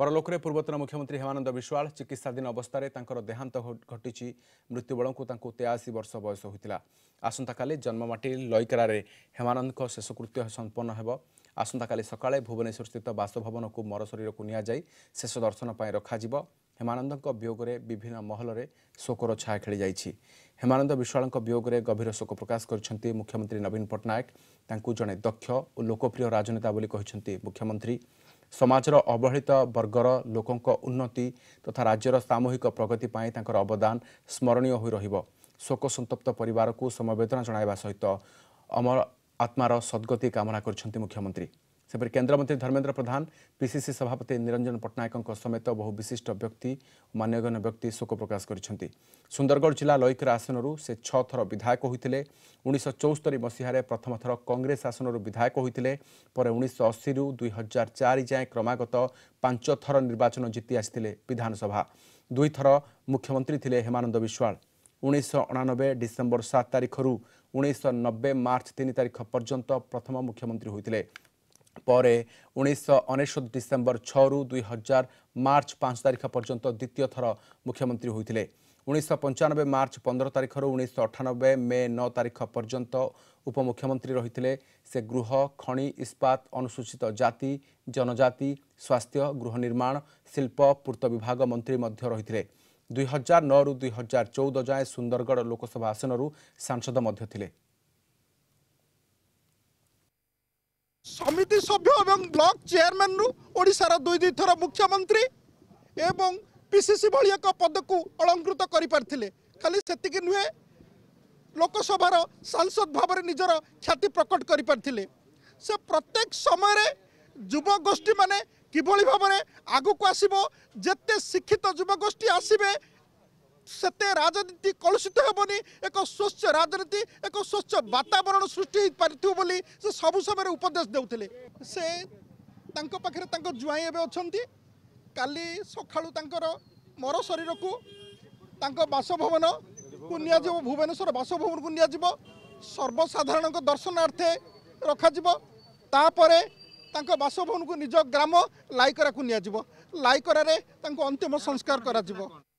ପରଲୋକରେ ପୂର୍ବତନ ମୁଖ୍ୟମନ୍ତ୍ରୀ ହେମାନନ୍ଦ ବିଶ୍ୱାଳ ଚିକିତ୍ସାଧୀନ ଅବସ୍ଥାରେ ତାଙ୍କର ଦେହାନ୍ତ ଘଟିଛି ମୃତ୍ୟୁବେଳକୁ ତାଙ୍କୁ ତେୟାଅଶୀ ବର୍ଷ ବୟସ ହୋଇଥିଲା ଆସନ୍ତାକାଲି ଜନ୍ମମାଟି ଲଇକେରାରେ ହେମାନନ୍ଦଙ୍କ ଶେଷକୃତ୍ୟ ସମ୍ପନ୍ନ ହେବ ଆସନ୍ତାକାଲି ସକାଳେ ଭୁବନେଶ୍ୱରସ୍ଥିତ ବାସଭବନକୁ ମରଶରୀରକୁ ନିଆଯାଇ ଶେଷ ଦର୍ଶନ ପାଇଁ ରଖାଯିବ ହେମାନନ୍ଦଙ୍କ ବିୟୋଗରେ ବିଭିନ୍ନ ମହଲରେ ଶୋକର ଛାୟା ଖେଳିଯାଇଛି ହେମାନନ୍ଦ ବିଶ୍ୱାଳଙ୍କ ବିୟୋଗରେ ଗଭୀର ଶୋକ ପ୍ରକାଶ କରିଛନ୍ତି ମୁଖ୍ୟମନ୍ତ୍ରୀ ନବୀନ ପଟ୍ଟନାୟକ ତାଙ୍କୁ ଜଣେ ଦକ୍ଷ ଓ ଲୋକପ୍ରିୟ ରାଜନେତା ବୋଲି କହିଛନ୍ତି ମୁଖ୍ୟମନ୍ତ୍ରୀ ସମାଜର ଅବହେଳିତ ବର୍ଗର ଲୋକଙ୍କ ଉନ୍ନତି ତଥା ରାଜ୍ୟର ସାମୂହିକ ପ୍ରଗତି ପାଇଁ ତାଙ୍କର ଅବଦାନ ସ୍ମରଣୀୟ ହୋଇ ରହିବ ଶୋକସନ୍ତପ୍ତ ପରିବାରକୁ ସମବେଦନା ଜଣାଇବା ସହିତ ଅମର ଆତ୍ମାର ସଦ୍ଗତି କାମନା କରିଛନ୍ତି ମୁଖ୍ୟମନ୍ତ୍ରୀ ସେପରି କେନ୍ଦ୍ରମନ୍ତ୍ରୀ ଧର୍ମେନ୍ଦ୍ର ପ୍ରଧାନ ପିସିସି ସଭାପତି ନିରଞ୍ଜନ ପଟ୍ଟନାୟକଙ୍କ ସମେତ ବହୁ ବିଶିଷ୍ଟ ବ୍ୟକ୍ତି ମାନ୍ୟଗଣ୍ୟ ବ୍ୟକ୍ତି ଶୋକ ପ୍ରକାଶ କରିଛନ୍ତି ସୁନ୍ଦରଗଡ଼ ଜିଲ୍ଲା ଲଇକେରା ଆସନରୁ ସେ ଛଅ ଥର ବିଧାୟକ ହୋଇଥିଲେ ଉଣେଇଶହ ଚଉସ୍ତରୀ ମସିହାରେ ପ୍ରଥମ ଥର କଂଗ୍ରେସ ଆସନରୁ ବିଧାୟକ ହୋଇଥିଲେ ପରେ ଉଣେଇଶହ ଅଶୀରୁ ଦୁଇ ହଜାର ଚାରି ଯାଏଁ କ୍ରମାଗତ ପାଞ୍ଚ ଥର ନିର୍ବାଚନ ଜିତି ଆସିଥିଲେ ବିଧାନସଭା ଦୁଇଥର ମୁଖ୍ୟମନ୍ତ୍ରୀ ଥିଲେ ହେମାନନ୍ଦ ବିଶ୍ୱାଳ ଉଣେଇଶହ ଅଣାନବେ ଡିସେମ୍ବର ସାତ ତାରିଖରୁ ଉଣେଇଶହ ନବେ ମାର୍ଚ୍ଚ ତିନି ତାରିଖ ପର୍ଯ୍ୟନ୍ତ ପ୍ରଥମ ମୁଖ୍ୟମନ୍ତ୍ରୀ ହୋଇଥିଲେ ପରେ ଉଣେଇଶହ ଅନେଶ୍ୱତ ଡିସେମ୍ବର ଛଅରୁ ଦୁଇ ହଜାର ମାର୍ଚ୍ଚ ପାଞ୍ଚ ତାରିଖ ପର୍ଯ୍ୟନ୍ତ ଦ୍ୱିତୀୟ ଥର ମୁଖ୍ୟମନ୍ତ୍ରୀ ହୋଇଥିଲେ ଉଣେଇଶହ ପଞ୍ଚାନବେ ମାର୍ଚ୍ଚ ପନ୍ଦର ତାରିଖରୁ ଉଣେଇଶହ ଅଠାନବେ ମେ ନଅ ତାରିଖ ପର୍ଯ୍ୟନ୍ତ ଉପମୁଖ୍ୟମନ୍ତ୍ରୀ ରହିଥିଲେ ସେ ଗୃହ ଖଣି ଇସ୍ପାତ ଅନୁସୂଚିତ ଜାତି ଜନଜାତି ସ୍ୱାସ୍ଥ୍ୟ ଗୃହ ନିର୍ମାଣ ଶିଳ୍ପ ପୂର୍ତ୍ତ ବିଭାଗ ମନ୍ତ୍ରୀ ମଧ୍ୟ ରହିଥିଲେ ଦୁଇ ହଜାର ନଅରୁ ଦୁଇ ହଜାର ଚଉଦ ଯାଏଁ ସୁନ୍ଦରଗଡ଼ ଲୋକସଭା ଆସନରୁ ସାଂସଦ ମଧ୍ୟ ଥିଲେ ସମିତି ସଭ୍ୟ ଏବଂ ବ୍ଲକ ଚେୟାରମ୍ୟାନ୍ରୁ ଓଡ଼ିଶାର ଦୁଇ ଦୁଇଥର ମୁଖ୍ୟମନ୍ତ୍ରୀ ଏବଂ ପିସିସି ଭଳି ଏକ ପଦକୁ ଅଳଙ୍କୃତ କରିପାରିଥିଲେ ଖାଲି ସେତିକି ନୁହେଁ ଲୋକସଭାର ସାଂସଦ ଭାବରେ ନିଜର ଖ୍ୟାତି ପ୍ରକଟ କରିପାରିଥିଲେ ସେ ପ୍ରତ୍ୟେକ ସମୟରେ ଯୁବଗୋଷ୍ଠୀମାନେ କିଭଳି ଭାବରେ ଆଗକୁ ଆସିବ ଯେତେ ଶିକ୍ଷିତ ଯୁବଗୋଷ୍ଠୀ ଆସିବେ ସେତେ ରାଜନୀତି କଳୁଷିତ ହେବନି ଏକ ସ୍ୱଚ୍ଛ ରାଜନୀତି ଏକ ସ୍ୱଚ୍ଛ ବାତାବରଣ ସୃଷ୍ଟି ହୋଇପାରିଥିବ ବୋଲି ସେ ସବୁ ସମୟରେ ଉପଦେଶ ଦେଉଥିଲେ ସେ ତାଙ୍କ ପାଖରେ ତାଙ୍କ ଜ୍ୱାଇଁ ଏବେ ଅଛନ୍ତି କାଲି ସକାଳୁ ତାଙ୍କର ମର ଶରୀରକୁ ତାଙ୍କ ବାସଭବନକୁ ନିଆଯିବ ଭୁବନେଶ୍ୱର ବାସଭବନକୁ ନିଆଯିବ ସର୍ବସାଧାରଣଙ୍କ ଦର୍ଶନାର୍ଥେ ରଖାଯିବ ତାପରେ ତାଙ୍କ ବାସଭବନକୁ ନିଜ ଗ୍ରାମ ଲାଇକରାକୁ ନିଆଯିବ ଲାଇକରାରେ ତାଙ୍କୁ ଅନ୍ତିମ ସଂସ୍କାର କରାଯିବ